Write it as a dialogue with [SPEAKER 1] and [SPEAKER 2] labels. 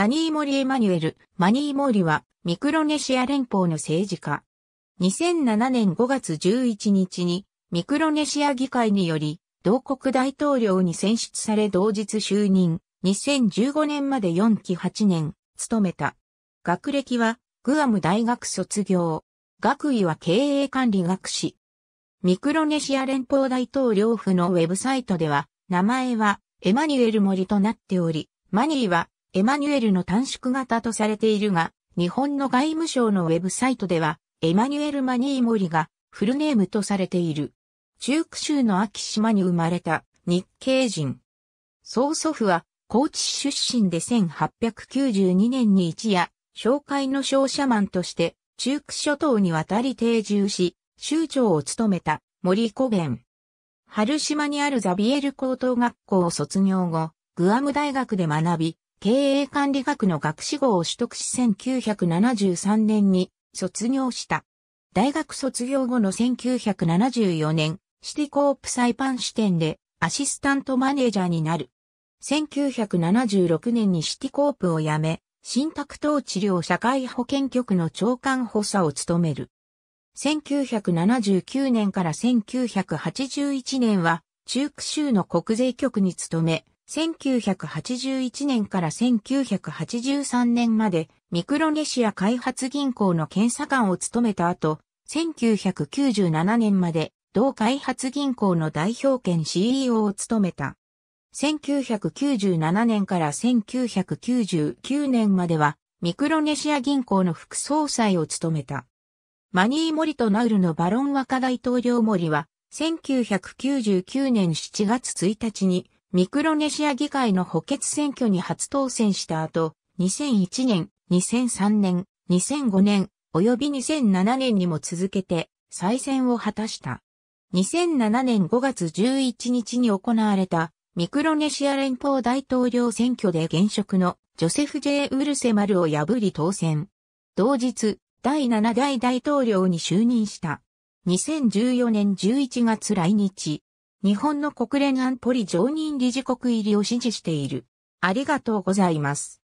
[SPEAKER 1] マニー・モリ・エマニュエル、マニー・モリは、ミクロネシア連邦の政治家。2007年5月11日に、ミクロネシア議会により、同国大統領に選出され同日就任、2015年まで4期8年、務めた。学歴は、グアム大学卒業。学位は経営管理学士。ミクロネシア連邦大統領府のウェブサイトでは、名前は、エマニュエル・モリとなっており、マニーはエマニュエルの短縮型とされているが、日本の外務省のウェブサイトでは、エマニュエル・マニー・モリがフルネームとされている。中区州の秋島に生まれた日系人。曽祖父は高知市出身で1892年に一夜、紹介の商社マンとして中区諸島に渡り定住し、州長を務めた森古弁。春島にあるザビエル高等学校を卒業後、グアム大学で学び、経営管理学の学士号を取得し1973年に卒業した。大学卒業後の1974年、シティコープサイパン支店でアシスタントマネージャーになる。1976年にシティコープを辞め、新宅等治療社会保険局の長官補佐を務める。1979年から1981年は、中区州の国税局に勤め、1981年から1983年までミクロネシア開発銀行の検査官を務めた後、1997年まで同開発銀行の代表権 CEO を務めた。1997年から1999年まではミクロネシア銀行の副総裁を務めた。マニー・モリとナウルのバロン若大統領モリは1999年7月1日にミクロネシア議会の補欠選挙に初当選した後、2001年、2003年、2005年、及び2007年にも続けて再選を果たした。2007年5月11日に行われたミクロネシア連邦大統領選挙で現職のジョセフ・ジェ J・ ウルセマルを破り当選。同日、第7代大統領に就任した。2014年11月来日。日本の国連安保理常任理事国入りを支持している。ありがとうございます。